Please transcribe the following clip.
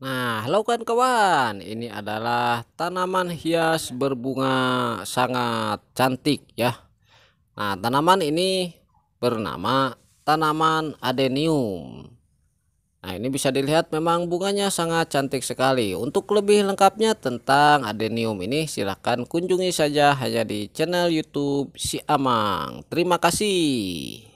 Nah, halo kan kawan ini adalah tanaman hias berbunga sangat cantik ya. Nah, tanaman ini bernama tanaman adenium. Nah, ini bisa dilihat memang bunganya sangat cantik sekali. Untuk lebih lengkapnya tentang adenium ini silahkan kunjungi saja hanya di channel YouTube Si Amang. Terima kasih.